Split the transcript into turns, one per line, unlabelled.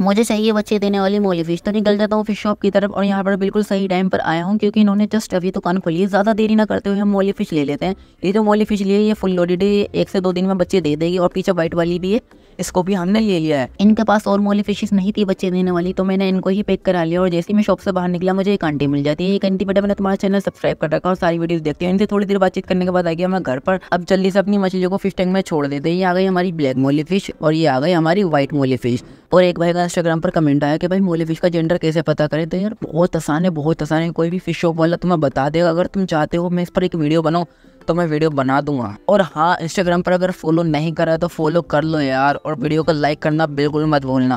मुझे चाहिए बच्चे देने वाली मोली फिश तो निकल जाता हूँ फिश शॉप की तरफ और यहाँ पर बिल्कुल सही टाइम पर आया हूँ क्योंकि इन्होंने जस्ट अभी दुकान खोली है ज़्यादा देरी ना करते हुए हम मोली फिश ले लेते हैं ये जो मोली फिश लिए ये फुल लोडेड एक से दो दिन में बच्चे दे देगी और पीछे वाइट वाली भी है इसको भी हमने ले लिया है इनके पास और मोली फिश नहीं थी बच्चे देने वाली तो मैंने इनको ही पैक करा लिया और जैसे मैं शॉप से बाहर निकला मुझे एक आंटी मिल जाती है एक आंटी बेटा मैंने तुम्हारा चैनल सब्सक्राइब कर रखा और सारी वीडियो देखती हूँ इनसे थोड़ी देर बातचीत करने के बाद आ गया मैं घर पर अब जल्दी से अपनी मछलियों को फिश टैंक में छोड़ देते ये आ गई हमारी ब्लैक मोली फिश और ये आ गई हमारी व्हाइट मोली फिश और एक भाई का इंस्टाग्राम पर कमेंट आया कि भाई मोली फिश का जेंडर कैसे पता करें तो यार बहुत आसान है बहुत आसान है कोई भी फिश शॉप वाला तुम्हें बता देगा अगर तुम चाहते हो मैं इस पर एक वीडियो बनाऊँ तो मैं वीडियो बना दूंगा और हाँ इंस्टाग्राम पर अगर फॉलो नहीं करा तो फॉलो कर लो यार और वीडियो को लाइक करना बिल्कुल मत भूलना